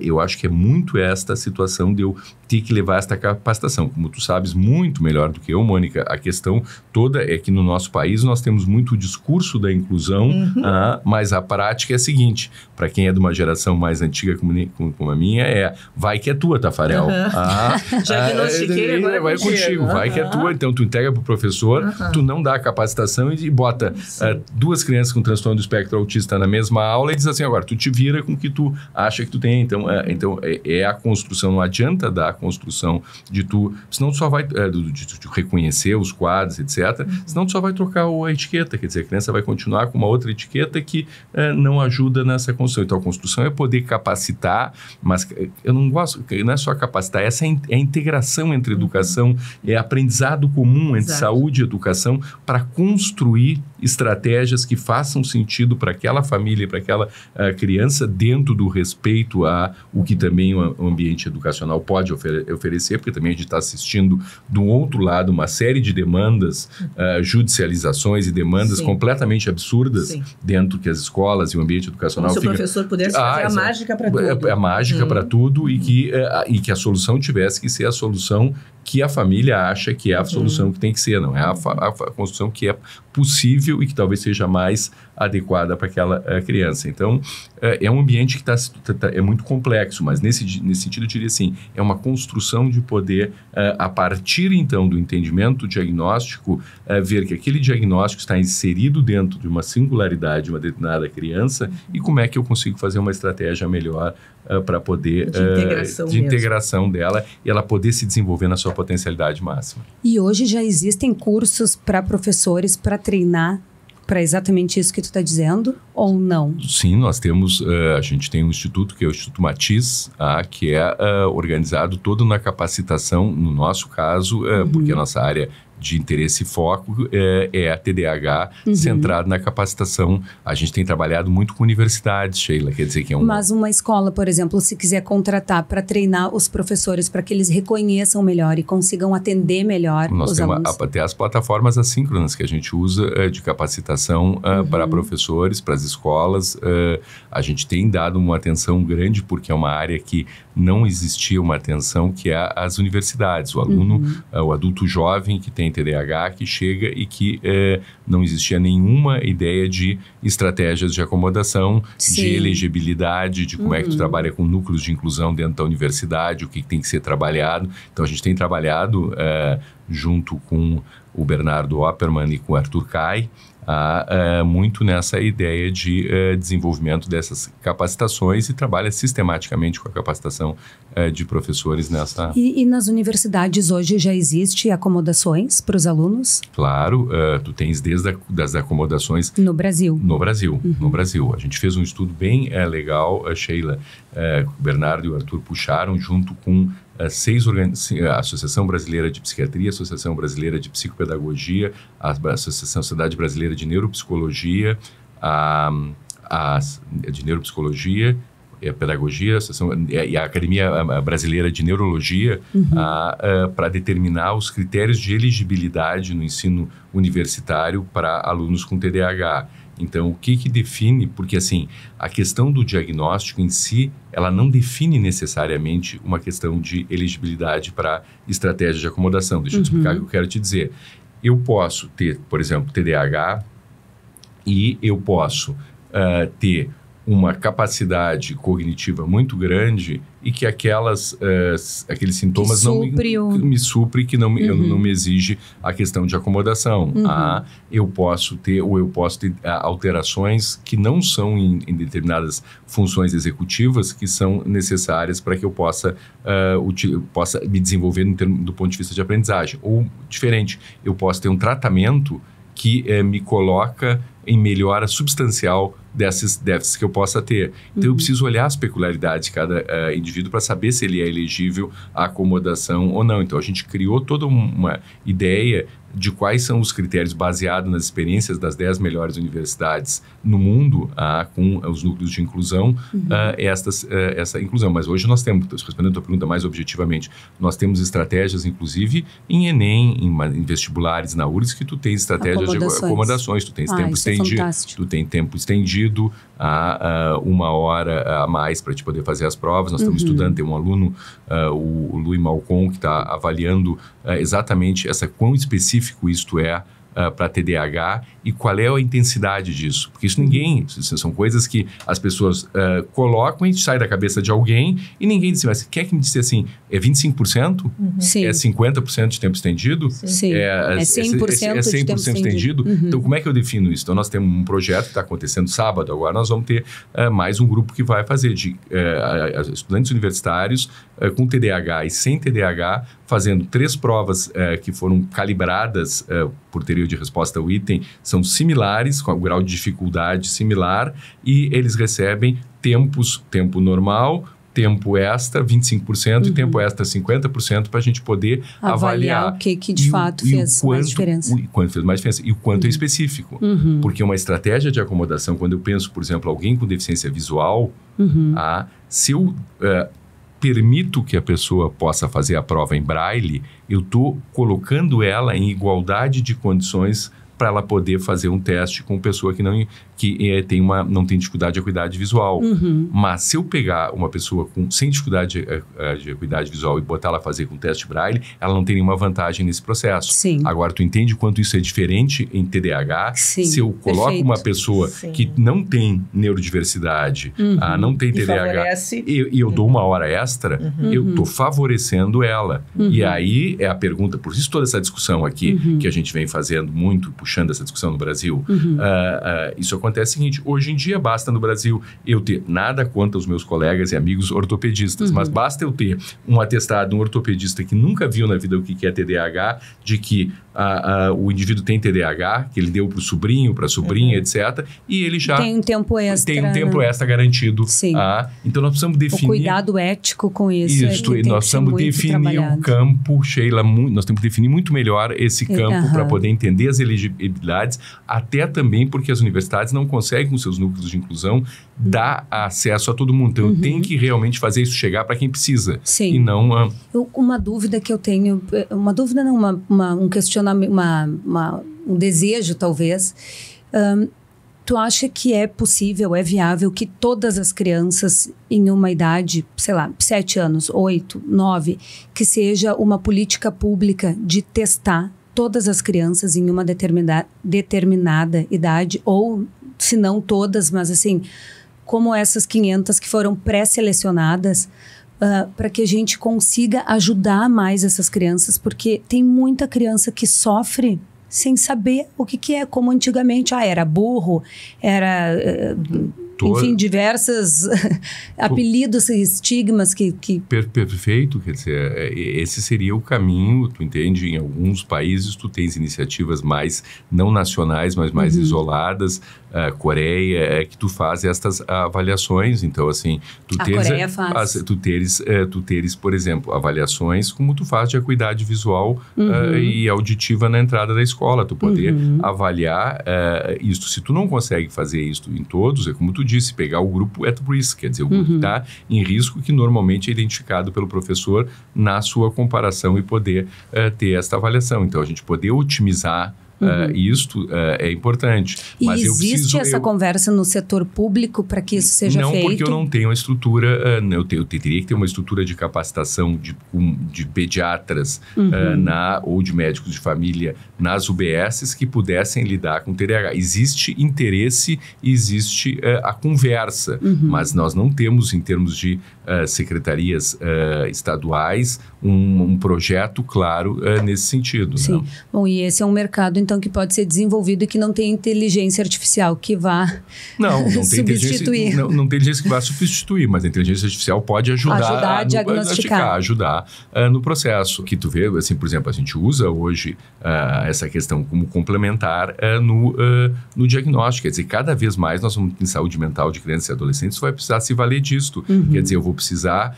eu acho que é muito esta situação de eu ter que levar esta capacitação. Como tu sabes muito melhor do que eu, Mônica, a questão toda é que no nosso país nós temos muito o discurso da inclusão, uhum. Ah, mas a prática é a seguinte: para quem é de uma geração mais antiga como, como a minha, é vai que é tua, Tafarel. Uhum. [LAUGHS] Já ah, diagnostiquei, ah, agora vai contigo, vai que é tua. Então, tu entrega para o professor tu não dá a capacitação e bota uh, duas crianças com transtorno do espectro autista na mesma aula e diz assim, agora, tu te vira com o que tu acha que tu tem. Então, uh, então é, é, a construção, não adianta dar a construção de tu, senão tu só vai, uh, de, reconhecer os quadros, etc. Uhum. Senão tu só vai trocar a etiqueta, quer dizer, a criança vai continuar com uma outra etiqueta que eh, não ajuda nessa construção. Então, a construção é poder capacitar, mas eu não gosto, não é só capacitar, essa é a é integração entre uhum. educação, é aprendizado comum entre Exato. saúde educação para construir estratégias que façam sentido para aquela família, para aquela uh, criança, dentro do respeito a o que também o ambiente educacional pode oferecer, porque também a gente está assistindo, do outro lado, uma série de demandas, uh, judicializações e demandas Sim. completamente absurdas Sim. dentro que as escolas e o ambiente educacional Como se o professor pudesse ah, fazer a mágica para tudo. É, é a, mágica para hum. tudo e, que, uh, e que a solução tivesse que ser a solução que a família acha que é a solução uhum. que tem que ser, não é a, a, a, construção que é possível e que talvez seja mais adequada para aquela eh, criança. Então, eh, é um ambiente que está tá, tá, é muito complexo, mas nesse, nesse sentido eu diria assim, é uma construção de poder eh, a partir então do entendimento diagnóstico, ver que aquele diagnóstico está inserido dentro de uma singularidade de uma determinada criança e como é que eu consigo fazer uma estratégia melhor para poder de, integração, de integração, dela e ela poder se desenvolver na sua potencialidade máxima. E hoje já existem cursos para professores para treinar para exatamente isso que tu está dizendo ou não? Sim, nós temos, uh, a gente tem um instituto que é o Instituto Matiz, uh, que é uh, organizado todo na capacitação, no nosso caso, eh, uhum. porque a nossa área de interesse e foco é, é a TDAH uhum. centrado na capacitação. A gente tem trabalhado muito com universidades, Sheila, quer dizer que é um... Mas uma escola, por exemplo, se quiser contratar para treinar os professores para que eles reconheçam melhor e consigam atender melhor Nós os temos alunos. até as plataformas assíncronas que a gente usa eh, de capacitação eh, uhum. para professores, para as escolas. Eh, a gente tem dado uma atenção grande porque é uma área que não existia uma atenção que é as universidades. O aluno, uhum. o adulto jovem que tem TDAH que chega e que é, não existia nenhuma ideia de estratégias de acomodação, Sim. de elegibilidade, de como uhum. é que tu uhum. trabalha com núcleos de inclusão dentro da universidade, o que tem que ser trabalhado. Então a gente tem trabalhado é, junto com o Bernardo Opperman e com o Arthur Kai há é, muito nessa ideia de é, desenvolvimento dessas capacitações e trabalha sistematicamente com a capacitação é, de professores nessa. E, e, nas universidades hoje já existe acomodações para os alunos? Claro, tu tens desde a, das acomodações. No Brasil. No Brasil, uhum. no Brasil. A gente fez um estudo bem legal, eh, Sheila, é, o Bernardo e o Arthur puxaram, junto com é, seis é, a Associação Brasileira de Psiquiatria, a Associação Brasileira de Psicopedagogia, a, Associação Sociedade Brasileira de Neuropsicologia, a, a é de Neuropsicologia é a pedagogia e a, a Academia Brasileira de Neurologia uhum. para determinar os critérios de elegibilidade no ensino universitário para alunos com TDAH. Então, o que, que define? Porque, assim, a questão do diagnóstico em si, ela não define necessariamente uma questão de elegibilidade para estratégia de acomodação. Deixa uhum. eu explicar o que eu quero te dizer. Eu posso ter, por exemplo, TDAH e eu posso uh, ter uma capacidade cognitiva muito grande e que aquelas, uh, aqueles sintomas que não me, me supre, que não, uhum. eu, não me exige a questão de acomodação. Uhum. Ah, eu posso ter ou eu posso ter ah, alterações que não são em, em determinadas funções executivas que são necessárias para que eu possa, uh, ah, util, possa me desenvolver termo, do ponto de vista de aprendizagem. Ou, diferente, eu posso ter um tratamento que uh, me coloca em melhora substancial desses déficits que eu possa ter. Então, uhum. eu preciso olhar as peculiaridades de cada uh, indivíduo para saber se ele é elegível à acomodação ou não. Então, a gente criou toda uma ideia de quais são os critérios baseados nas experiências das 10 melhores universidades no mundo ah, com os núcleos de inclusão, uhum. ah, estas, ah, essa inclusão. Mas hoje nós temos, respondendo a tua pergunta mais objetivamente, nós temos estratégias, inclusive, em Enem, em, em vestibulares, na URSS, que tu tens estratégias acomodações. de acomodações, tu tens ah, tempo é estendido, é tu tem tempo estendido, a, a uma hora a mais para te poder fazer as provas. Nós estamos uhum. estudando, tem um aluno, uh, o, o Louis Malcom, que está avaliando uh, exatamente essa quão específico isto é uh, ah, para TDAH e qual é a intensidade disso. Porque isso uhum. ninguém, isso são coisas que as pessoas uh, colocam e sai da cabeça de alguém e ninguém diz, assim, mas quer que me disse assim, é 25%? Uhum. Sim. É 50% de tempo estendido? Sim. É, é 100%, é, é, é 100 de tempo estendido? Uhum. Então, como é que eu defino isso? Então, nós temos um projeto que está acontecendo sábado agora, nós vamos ter uh, mais um grupo que vai fazer de uh, estudantes universitários com TDAH e sem TDAH fazendo três provas é, que foram calibradas é, por teoria de resposta ao item, são similares, com o grau de dificuldade similar, e eles recebem tempos, tempo normal, tempo extra 25% uhum. e tempo extra 50% para a gente poder avaliar, avaliar, o que, que de fato fez quanto, mais diferença. O quanto fez mais diferença e o quanto é uhum. é específico. Uhum. Porque uma estratégia de acomodação, quando eu penso, por exemplo, alguém com deficiência visual, uhum. ah, se eu... Uh, permito que a pessoa possa fazer a prova em braille, eu estou colocando ela em igualdade de condições para ela poder fazer um teste com pessoa que não, que é, tem uma, não tem dificuldade de acuidade visual. Uhum. Mas se eu pegar uma pessoa com, sem dificuldade é, é, de, de acuidade visual e botar ela fazer com teste braille, ela não tem nenhuma vantagem nesse processo. Sim. Agora, tu entende quanto isso é diferente em TDAH? Sim. Se eu coloco Perfeito. uma pessoa Sim. que não tem neurodiversidade, uhum. ah, não tem TDAH, e, e eu, dou uma hora extra, uhum. eu estou uhum. favorecendo ela. Uhum. E aí é a pergunta, por isso toda essa discussão aqui, que a gente vem fazendo muito, puxando essa discussão no Brasil, ah, ah, isso é acontece é o seguinte: hoje em dia basta no Brasil eu ter nada contra os meus colegas e amigos ortopedistas, uhum. mas basta eu ter um atestado, um ortopedista que nunca viu na vida o que é TDAH, de que a, a, o indivíduo tem TDAH, que ele deu para o sobrinho, para a sobrinha, uhum. etc. E ele já. Tem um tempo extra. Tem um tempo né? extra garantido. Sim. Ah, então nós precisamos definir. O cuidado ético com isso. É isso, é nós precisamos definir o campo, Sheila, nós temos que definir muito melhor esse campo uhum. para poder entender as elegibilidades, até também porque as universidades não consegue, com seus núcleos de inclusão, dar acesso a todo mundo. Então, uhum. tem que realmente fazer isso chegar para quem precisa. Sim. E não... A... Eu, uma dúvida que eu tenho... Uma dúvida não, uma, uma um questionamento... Uma, uma, um desejo, talvez... Um, Tu acha que é possível, é viável que todas as crianças em uma idade, sei lá, sete anos, oito, nove, que seja uma política pública de testar todas as crianças em uma determinada, determinada idade ou se não todas, mas assim, como essas 500 que foram pré-selecionadas, uh, ah, para que a gente consiga ajudar mais essas crianças, porque tem muita criança que sofre sem saber o que, que é, como antigamente. Ah, era burro, era. Uh, uhum Todo... Enfim, diversos [LAUGHS] apelidos e estigmas que. que... Per perfeito, quer dizer, é, é, esse seria o caminho, tu entende? Em alguns países tu tens iniciativas mais, não nacionais, mas mais uhum. isoladas, a Coreia, é que tu faz estas avaliações. Então, assim, tu a Coreia eh, faz. tu, teres, eh, tu teres, por exemplo, avaliações como tu faz de acuidade visual eh, uhum. uh, e auditiva na entrada da escola, tu poder uhum. avaliar uh, isso. Se tu não consegue fazer isso em todos, é como tu disse, pegar o grupo at risk, quer dizer, o grupo uhum. está em risco que normalmente é identificado pelo professor na sua comparação e poder uh, ter esta avaliação. Então, a gente poder otimizar Uhum. Uh, isto uh, é importante. E mas existe preciso, essa eu... conversa no setor público para que isso seja não, feito? Não, porque eu não tenho uma estrutura, uh, eu, te, eu, teria que ter uma estrutura de capacitação de, um, de pediatras uhum. uh, na, ou de médicos de família nas UBSs que pudessem lidar com o TDAH. Existe interesse, existe a conversa, uhum. mas nós não temos, em termos de secretarias estaduais um, um projeto claro é, nesse sentido. Sim. Né? Bom, e esse é um mercado, então, que pode ser desenvolvido e que não tem inteligência artificial que vá [LAUGHS] não, não substituir. Não, não, tem inteligência que vá substituir, mas a inteligência artificial pode ajudar, ajudar a, a diagnosticar. ajudar uh, no processo. Que tu vê, assim, por exemplo, a gente usa hoje uh, essa questão como complementar uh, no, no diagnóstico. Quer dizer, cada vez mais nós vamos em saúde mental de crianças e adolescentes, vai precisar se valer disto. Uhum. Quer dizer, eu vou precisar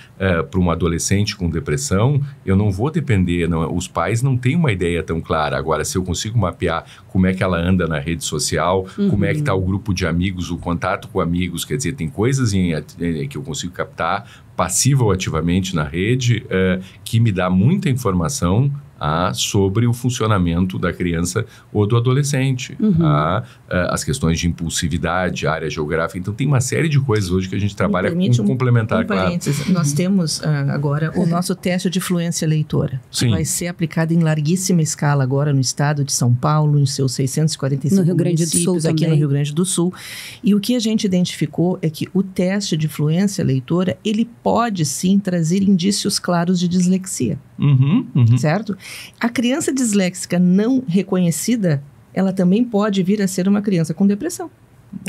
para um adolescente com depressão eu não vou depender, não, os pais não têm uma ideia tão clara. Agora, se eu consigo mapear como é que ela anda na rede social, uhum. como é que está o uhum. grupo de amigos, o contato com amigos, quer dizer, tem coisas em, em, eh, eh, que eu consigo captar passiva ou ativamente na rede, eh, que me dá muita informação ah, sobre o funcionamento da criança ou do adolescente, uhum. ah, as questões de impulsividade, área geográfica. Então, tem uma série de coisas hoje que a gente trabalha com um, complementar. Um claro. Nós temos ah, agora o nosso teste de fluência leitora, Sim. que vai ser aplicado em larguíssima escala agora no estado de São Paulo, nos seus 645 no Rio Grande do Sul aqui também. no Rio Grande do Sul. E o que a gente identificou é que o teste de fluência leitora, ele pode sim trazer indícios claros de dislexia. Uhum, uhum. Certo? A criança disléxica não reconhecida, ela também pode vir a ser uma criança com depressão.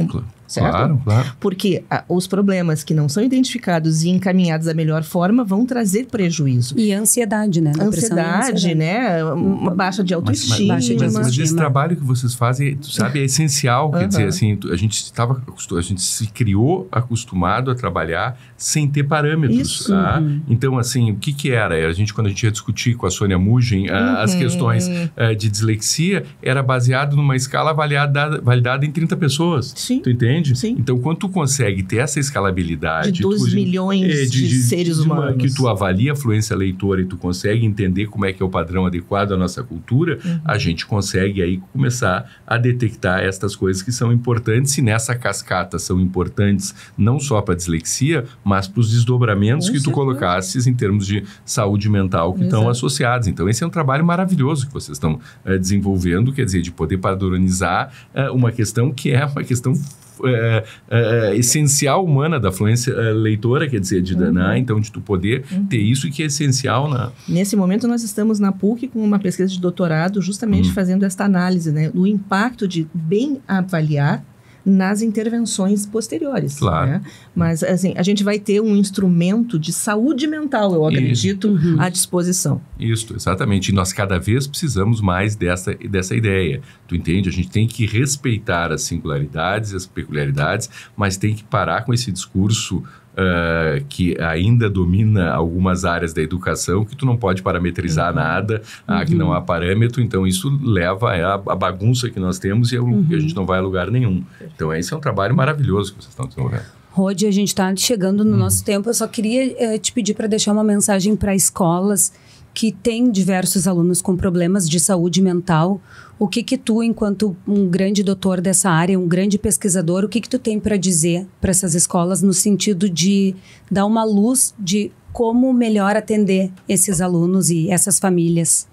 Claro. Certo? Claro, claro. Porque a, ah, os problemas que não são identificados e encaminhados da melhor forma vão trazer prejuízo. E ansiedade, né? Ansiedade, ansiedade, né? Uma baixa de autoestima. Mas, mas, mas, mas esse trabalho que vocês fazem, sabe, é essencial. Uhum. Quer dizer, assim, a gente estava a gente se criou acostumado a trabalhar sem ter parâmetros. Tá? Uhum. Então, assim, o que que era? A gente, quando a gente ia discutir com a Sônia Mugem ah, uhum. as questões eh, de dislexia, era baseado numa escala avaliada, validada em 30 pessoas. Sim. Tu entende? Sim. Então, quando tu consegue ter essa escalabilidade... De 2 milhões é, de, de, de, seres de uma, humanos. que tu avalia a fluência leitora e tu consegue entender como é que é o padrão adequado à nossa cultura, uhum. a gente consegue aí começar a detectar estas coisas que são importantes e nessa cascata são importantes não só para a dislexia, mas para os desdobramentos Com que certeza. tu colocasses em termos de saúde mental que estão associados. Então, esse é um trabalho maravilhoso que vocês estão eh, desenvolvendo, quer dizer, de poder padronizar eh, uma questão que é uma questão é, é, é, é, essencial humana da fluência leitora, quer dizer, de uhum. danar, então de tu poder uhum. ter isso que é essencial na... Nesse momento nós estamos na PUC com uma pesquisa de doutorado justamente uhum. fazendo esta análise, né? do impacto de bem avaliar nas intervenções posteriores. Claro. Né? Mas, assim, a gente vai ter um instrumento de saúde mental, eu acredito, à disposição. Isso, exatamente. E nós cada vez precisamos mais dessa, dessa ideia. Tu entende? A gente tem que respeitar as singularidades, as peculiaridades, mas tem que parar com esse discurso uh, que ainda domina algumas áreas da educação, que tu não pode parametrizar uhum. nada, ah, que uhum. não há parâmetro, então isso leva à, é bagunça que nós temos e é a, uhum. a gente não vai a lugar nenhum. Então, esse é um trabalho maravilhoso que vocês estão desenvolvendo. Rod, a gente está chegando no uhum. nosso tempo. Eu só queria eh, te pedir para deixar uma mensagem para escolas que têm diversos alunos com problemas de saúde mental o que que tu, enquanto um grande doutor dessa área, um grande pesquisador, o que que tu tem para dizer para essas escolas no sentido de dar uma luz de como melhor atender esses alunos e essas famílias?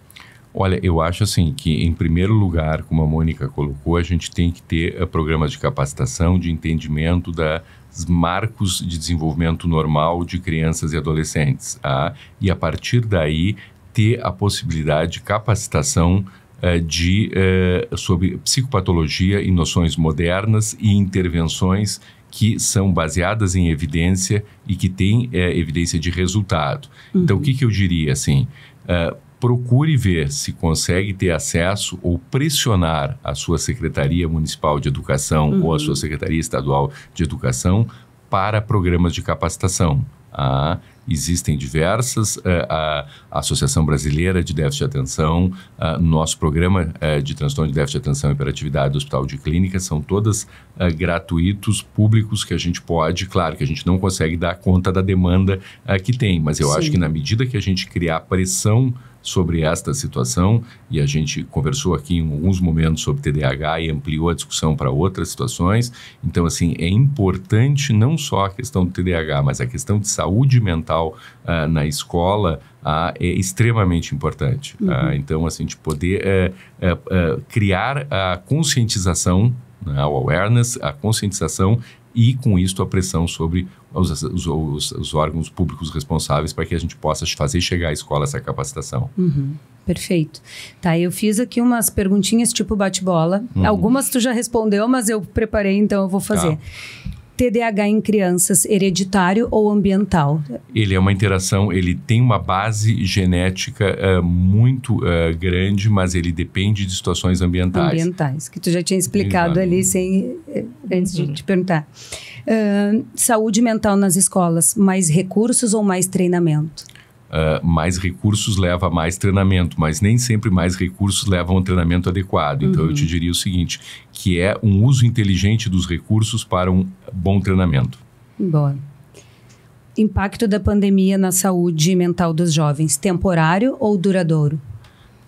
Olha, eu acho assim que, em primeiro lugar, como a Mônica colocou, a gente tem que ter eh, programas de capacitação, de entendimento da marcos de desenvolvimento normal de crianças e adolescentes. ah, E a partir daí, ter a possibilidade de capacitação eh, de, eh, sobre psicopatologia e noções modernas e intervenções que são baseadas em evidência e que têm eh, evidência de resultado. Uhum. Então, o que, uhum. que, eu diria assim? procure ver se consegue ter acesso ou pressionar a sua Secretaria Municipal de Educação uhum. ou a sua uhum. Secretaria Estadual de Educação para programas de capacitação. Ah, existem diversas. Eh, a, Associação Brasileira de Déficit de Atenção, eh, nosso programa eh, de transtorno de déficit de atenção e hiperatividade do Hospital de Clínicas, são todas gratuitos, públicos, que a gente pode. Claro que a gente não consegue dar conta da demanda que tem, mas eu Sim. acho que na medida que a gente criar pressão sobre esta situação e a gente conversou aqui em alguns momentos sobre TDAH e ampliou a discussão para outras situações. Então, assim, é importante não só a questão do TDAH, mas a questão de saúde mental uh, na escola uh, é extremamente importante. Ah, uhum. Uh, então, assim, de poder eh, eh, eh, criar a conscientização né, o awareness, a conscientização e, com isso, a pressão sobre os, os, os, os órgãos públicos responsáveis para que a gente possa fazer chegar à escola essa capacitação. Uhum. Perfeito. Tá, eu fiz aqui umas perguntinhas tipo bate-bola. Uhum. Algumas tu já respondeu, mas eu preparei, então eu vou tá. fazer. Tá. TDAH em crianças hereditário ou ambiental? Ele é uma interação, ele tem uma base genética uh, muito uh, grande, mas ele depende de situações ambientais. Ambientais, que tu já tinha explicado Exato. ali sem, eh, antes de uhum. te perguntar. Uh, saúde mental nas escolas, mais recursos ou mais treinamento? Ah, mais recursos leva a mais treinamento, mas nem sempre mais recursos levam a um treinamento adequado. Então, uhum. eu te uhum. diria o seguinte, que é um uso inteligente dos recursos para um bom treinamento. Boa. Impacto da pandemia na saúde mental dos jovens, temporário ou duradouro?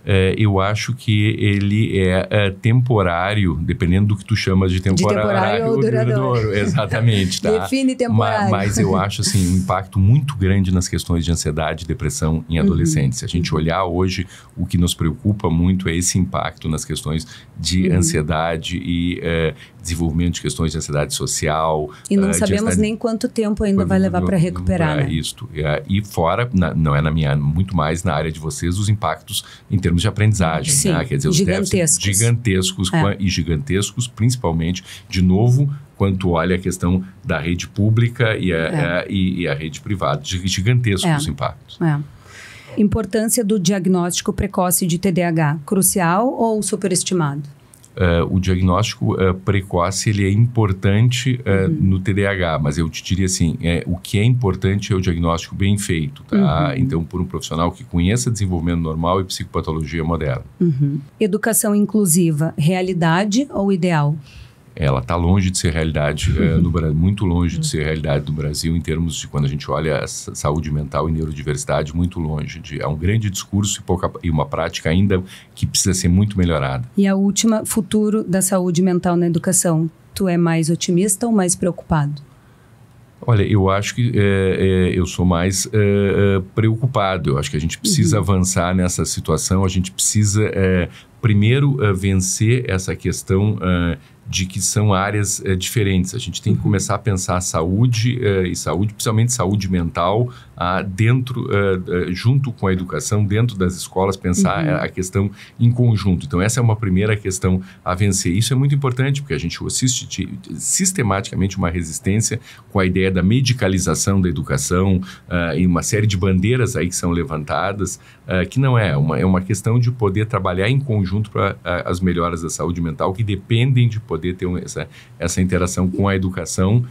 É, eu acho que ele é, é, temporário, dependendo do que tu chamas de temporário, de temporário ou duradouro. Exatamente, tá? [LAUGHS] Define temporário. Mas, mas, eu acho, assim, um impacto muito grande nas questões de ansiedade e depressão em uhum. adolescentes. Se a gente olhar hoje, o que nos preocupa muito é esse impacto nas questões de uhum. ansiedade e é, desenvolvimento de questões de ansiedade social. E não uh, sabemos ansiedade... nem quanto tempo ainda vai levar para recuperar, né? E fora, na, não é na minha, muito mais na área de vocês, os impactos em termos termos de aprendizagem, Sim, né? quer dizer, os gigantescos. gigantescos é. e gigantescos, principalmente, de novo, quanto olha a questão da rede pública e a, é. e, e a rede privada, gigantescos é. impactos. É. Importância do diagnóstico precoce de TDAH, crucial ou superestimado? Uh, o diagnóstico uh, precoce ele é importante uh, uhum. no TDAH, mas eu te diria assim, é, o que é importante é o diagnóstico bem feito, tá? Uhum. Então, por um profissional que conheça desenvolvimento normal e psicopatologia moderna. Uhum. Educação inclusiva, realidade ou ideal? ela está longe de ser realidade é, no Brasil, muito longe de uhum. ser realidade no Brasil em termos de quando a gente olha a saúde mental e neurodiversidade, muito longe. De, é um grande discurso e, pouca, e uma prática ainda que precisa ser muito melhorada. E a última, futuro da saúde mental na educação. Tu é mais otimista ou mais preocupado? Olha, eu acho que é, é, eu sou mais é, preocupado. Eu acho que a gente precisa uhum. avançar nessa situação. A gente precisa primeiro vencer essa questão ah, de que são áreas é, diferentes. A gente tem que uhum. começar a pensar saúde é, e saúde, principalmente saúde mental, ah, dentro, ah, junto com a educação, dentro das escolas, pensar uhum. a questão em conjunto. Então, essa é uma primeira questão a vencer. Isso é muito importante, porque a gente assiste sistematicamente uma resistência com a ideia da medicalização da educação ah, e uma série de bandeiras aí que são levantadas, que não é uma, é uma questão de poder trabalhar em conjunto para as melhoras da saúde mental que dependem de poder ter essa, essa interação com a educação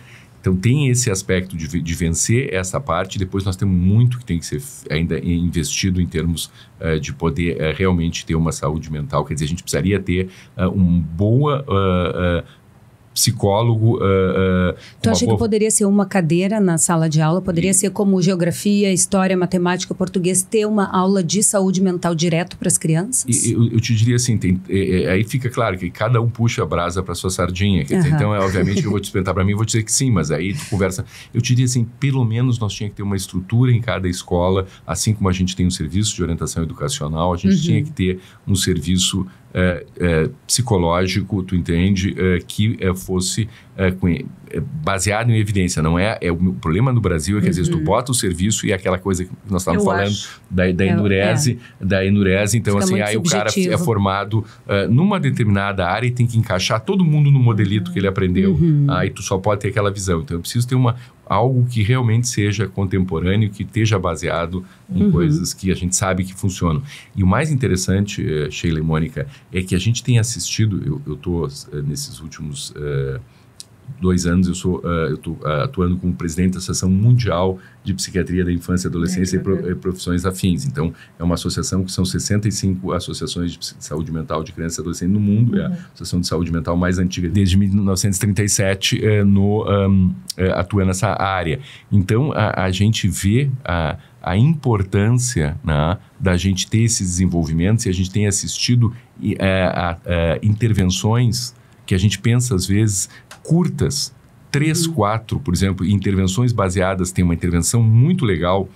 então tem esse aspecto de, de vencer essa parte, depois nós temos muito que tem que ser ainda investido em termos uh, de poder uh, realmente ter uma saúde mental. Quer dizer, a gente precisaria ter uh, eh, uma boa ah, ah, psicólogo. Uh, uh, tu acha boa... que poderia ser uma cadeira na sala de aula? Poderia e... ser como geografia, história, matemática, português, ter uma aula de saúde mental direto para as crianças? E, eu, eu, te diria assim, tem, é, é, aí fica claro que cada um puxa a brasa para sua sardinha. Dizer, então, é, obviamente, eu vou te [LAUGHS] perguntar para mim, vou te dizer que sim, mas aí tu conversa. Eu te diria assim, pelo menos nós tinha que ter uma estrutura em cada escola, assim como a gente tem um serviço de orientação educacional, a gente uhum. tinha que ter um serviço é, é, psicológico, tu entende, é, que fosse é, é, baseado em evidência, não é, é? O problema no Brasil é que uhum. às vezes tu uhum. bota o serviço e é aquela coisa que nós estávamos falando da, da enurese, é. da enurese, então Fica assim, aí subjetivo. o cara é formado uh, numa determinada área e tem que encaixar todo mundo no modelito que ele aprendeu, uhum. aí tu só pode ter aquela visão. Então eu preciso ter uma, algo que realmente seja contemporâneo, que esteja baseado em uhum. coisas que a gente sabe que funcionam. E o mais interessante, uh, Sheila e Mônica, é que a gente tem assistido, eu estou uh, eh, nesses últimos... Uh, dois anos eu sou uh, eu tô, uh, atuando como presidente da Associação Mundial de Psiquiatria da Infância, Adolescência é, e, pro, e Profissões Afins. Então, é uma associação que são 65 associações de saúde mental de crianças e adolescentes no mundo, uhum. é a uhum. associação de saúde mental mais antiga desde 1937 é, eh, no, um, é, atua nessa área. Então, a, a gente vê a, a importância né, da gente ter esses desenvolvimentos e a gente tem assistido eh, a, eh, intervenções que a gente pensa às vezes curtas, três, uhum. quatro, por exemplo, intervenções baseadas, tem uma intervenção muito legal.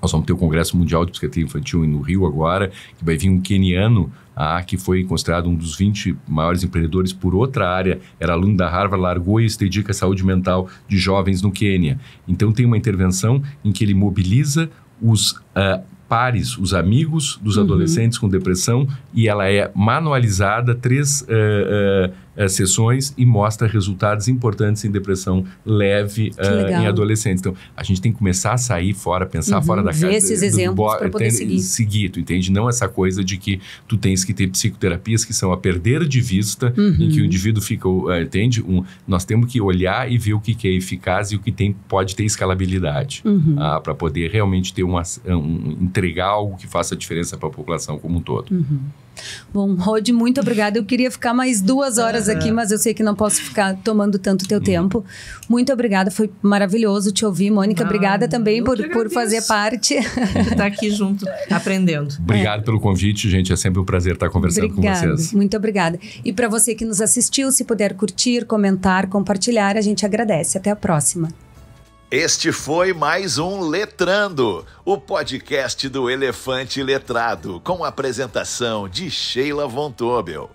Nós vamos ter o Congresso Mundial de Psiquiatria Infantil no Rio agora, que vai vir um queniano, ah, que foi considerado um dos 20 maiores empreendedores por outra área, era aluno da Harvard, largou e se dedica à saúde mental de jovens no Quênia. Então tem uma intervenção em que ele mobiliza os uh, pares, os amigos dos uhum. adolescentes com depressão, e ela é manualizada, três uh, uh, eh, sessões e mostra resultados importantes em depressão leve uh, em adolescentes. Então, a gente tem que começar a sair fora, pensar uhum, fora da casa. Ver esses exemplos para poder seguir. seguir. Tu entende? Não essa coisa de que tu tens que ter psicoterapias que são a perder de vista, uhum. em que o uhum. indivíduo fica, uh, entende? Um, nós temos que olhar e ver o que, que é eficaz e o que tem, pode ter escalabilidade uhum. Ah, para poder realmente ter uma, um, entregar algo que faça diferença para a população como um todo. Uhum. Bom, Rod, muito obrigada. Eu queria ficar mais duas horas aqui, mas eu sei que não posso ficar tomando tanto teu hum. tempo. Muito obrigada, foi maravilhoso te ouvir. Mônica, ah, obrigada também por, por fazer parte. Estar aqui junto, aprendendo. Obrigado é. pelo convite, gente. É sempre um prazer estar conversando obrigada, com vocês. Muito obrigada. E para você que nos assistiu, se puder curtir, comentar, compartilhar, a gente agradece. Até a próxima. Este foi mais um Letrando, o podcast do Elefante Letrado, com apresentação de Sheila Von Tobel.